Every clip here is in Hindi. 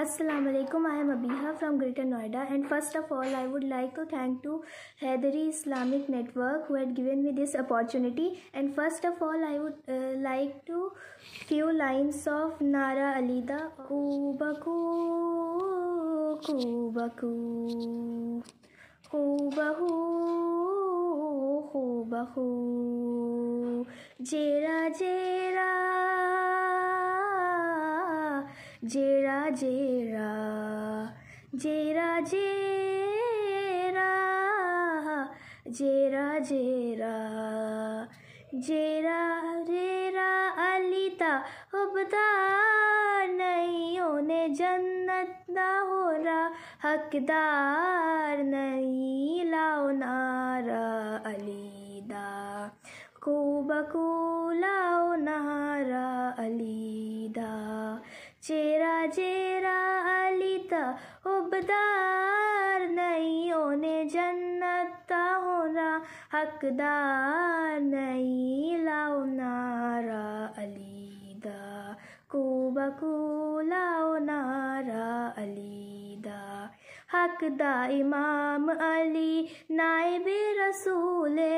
Assalamualaikum. I am Abiha from Greater Noida, and first of all, I would like to thank to Haidari Islamic Network who had given me this opportunity. And first of all, I would uh, like to few lines of Nara Alida. Kubaku, kubaku, kubahu, kubahu, jera jera. जेरा जेरा जेरा जेरा जेरा जेरा जेरा रेरा अलिता उबदा नहीं होने जन्नत ना हो रहा हकदार नहीं लाओ नारा अलीदा को बको बाजेरा अलिता उबदार नहीं होने जन्नत होना हकदार नहीं लाओ नारा अलीदा कुबकू लाओ नारा अलीदा हकदा इमाम अली नायब रसूले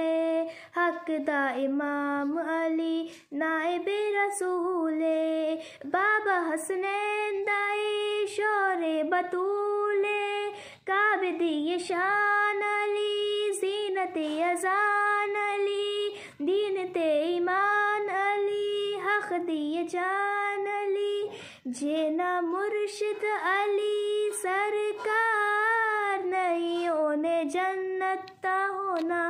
حق دا امام علی نائب رسول بابا حسنین دائی شور بطول کعب دی شان علی زینت ازان علی دین تے ایمان علی حق دی جان علی جینا مرشد علی سرکار ना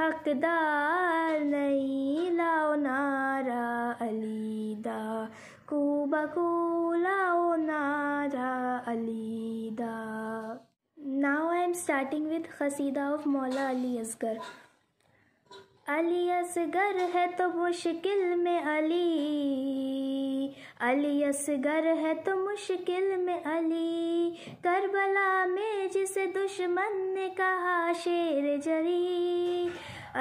हकदार नहीं लाओ नारा अलीदा बको लाओ नारा अलीदा now I am starting with खसीदा ऑफ मौला अली असगर अली असगर है तो मुश्किल में अली अली असगर है तो मुश्किल में अली करबला में जिसे दुश्मन ने कहा शेर जरी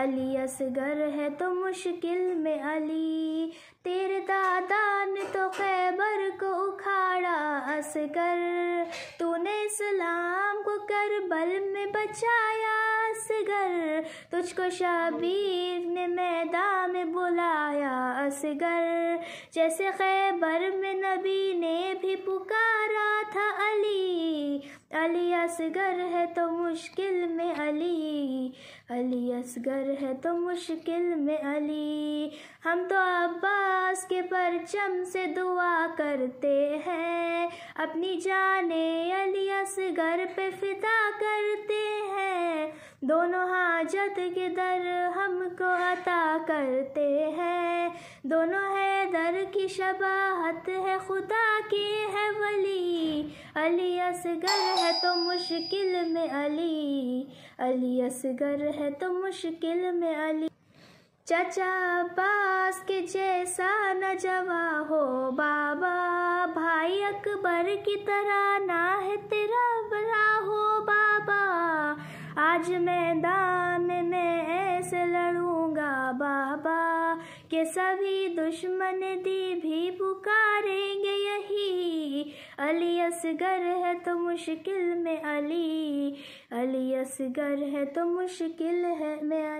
अली असगर है तो मुश्किल में अली तेरे दादा ने तो खैबर को उखाड़ा असगर तूने इस्लाम को करबल में बचाया असगर तुझको शबीर ने मैदान में बुलाया असगर जैसे खैबर में नबी ने भी पुकारा था अली अली असगर है तो मुश्किल में अली अली असगर है तो मुश्किल में अली हम तो अब्बास के परचम से दुआ करते हैं अपनी जाने अली असगर पे फिदा करते हैं दोनों हाजत के दर हमको अता करते हैं दोनों है दर की शबाहत है खुदा की है वली अली असगर है तो मुश्किल में अली अली असगर है तो मुश्किल में अली चचा पास के जैसा न जवा हो बाबा भाई अकबर की तरह ना है तेरा बड़ा हो बाबा आज मैदान में ऐसे लड़ूंगा बाबा के सभी दुश्मन दी भी पुकारेंगे यही अली असगर है तो मुश्किल में अली अली असगर है तो मुश्किल है मैं